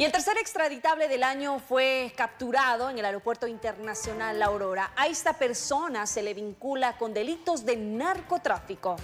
Y el tercer extraditable del año fue capturado en el Aeropuerto Internacional La Aurora. A esta persona se le vincula con delitos de narcotráfico.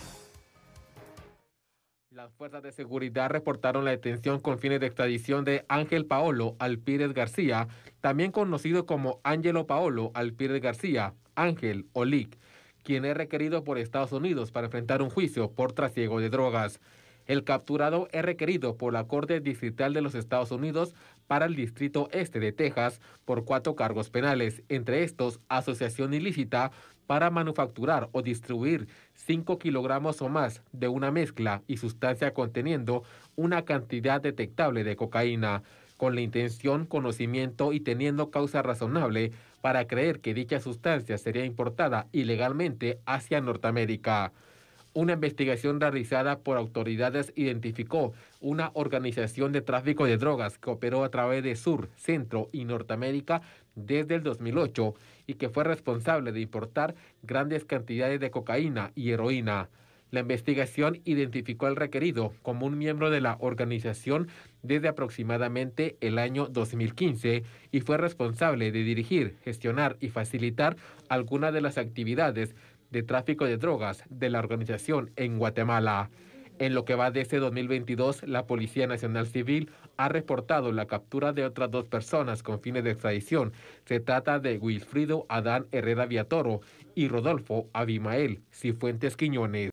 Las fuerzas de seguridad reportaron la detención con fines de extradición de Ángel Paolo Alpírez García, también conocido como Ángelo Paolo Alpírez García, Ángel Olic, quien es requerido por Estados Unidos para enfrentar un juicio por trasiego de drogas. El capturado es requerido por la Corte Distrital de los Estados Unidos para el Distrito Este de Texas por cuatro cargos penales, entre estos asociación ilícita para manufacturar o distribuir 5 kilogramos o más de una mezcla y sustancia conteniendo una cantidad detectable de cocaína, con la intención, conocimiento y teniendo causa razonable para creer que dicha sustancia sería importada ilegalmente hacia Norteamérica. Una investigación realizada por autoridades identificó una organización de tráfico de drogas que operó a través de Sur, Centro y Norteamérica desde el 2008 y que fue responsable de importar grandes cantidades de cocaína y heroína. La investigación identificó al requerido como un miembro de la organización desde aproximadamente el año 2015 y fue responsable de dirigir, gestionar y facilitar algunas de las actividades de tráfico de drogas de la organización en Guatemala. En lo que va de ese 2022, la Policía Nacional Civil ha reportado la captura de otras dos personas con fines de extradición. Se trata de Wilfrido Adán Herrera Viatoro y Rodolfo Abimael Cifuentes Quiñones.